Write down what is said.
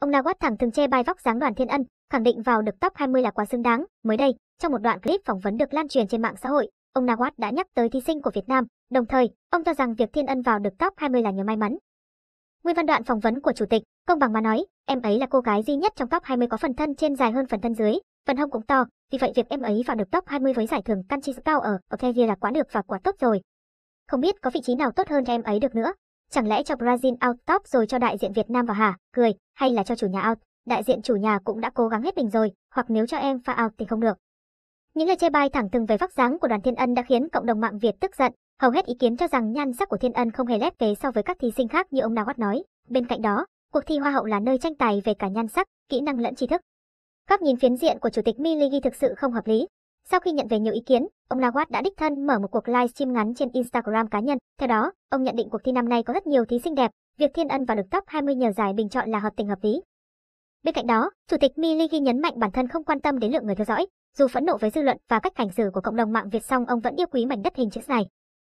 Ông Nawat thẳng thừng chê bai vóc dáng đoàn thiên ân, khẳng định vào được top 20 là quá xứng đáng. Mới đây, trong một đoạn clip phỏng vấn được lan truyền trên mạng xã hội, ông Nawat đã nhắc tới thí sinh của Việt Nam. Đồng thời, ông cho rằng việc thiên ân vào được top 20 là nhờ may mắn. Nguyên văn đoạn phỏng vấn của chủ tịch, công bằng mà nói, em ấy là cô gái duy nhất trong top 20 có phần thân trên dài hơn phần thân dưới, phần hông cũng to, vì vậy việc em ấy vào được top 20 với giải thưởng Country Star ở Octavia là quá được và quá tốt rồi. Không biết có vị trí nào tốt hơn cho em ấy được nữa. Chẳng lẽ cho Brazil out top rồi cho đại diện Việt Nam vào hả? Cười, hay là cho chủ nhà out? Đại diện chủ nhà cũng đã cố gắng hết mình rồi, hoặc nếu cho em pha out thì không được. Những lời chê bai thẳng từng về vóc dáng của đoàn Thiên Ân đã khiến cộng đồng mạng Việt tức giận. Hầu hết ý kiến cho rằng nhan sắc của Thiên Ân không hề lép vế so với các thí sinh khác như ông Nawat nói. Bên cạnh đó, cuộc thi Hoa hậu là nơi tranh tài về cả nhan sắc, kỹ năng lẫn tri thức. Góc nhìn phiến diện của Chủ tịch Miligi thực sự không hợp lý. Sau khi nhận về nhiều ý kiến, ông Nawat đã đích thân mở một cuộc livestream ngắn trên Instagram cá nhân. Theo đó, ông nhận định cuộc thi năm nay có rất nhiều thí sinh đẹp, việc Thiên Ân vào được top 20 nhờ giải bình chọn là hợp tình hợp lý. Bên cạnh đó, Chủ tịch Miligi nhấn mạnh bản thân không quan tâm đến lượng người theo dõi. Dù phẫn nộ với dư luận và cách hành xử của cộng đồng mạng Việt song ông vẫn yêu quý mảnh đất hình chữ này.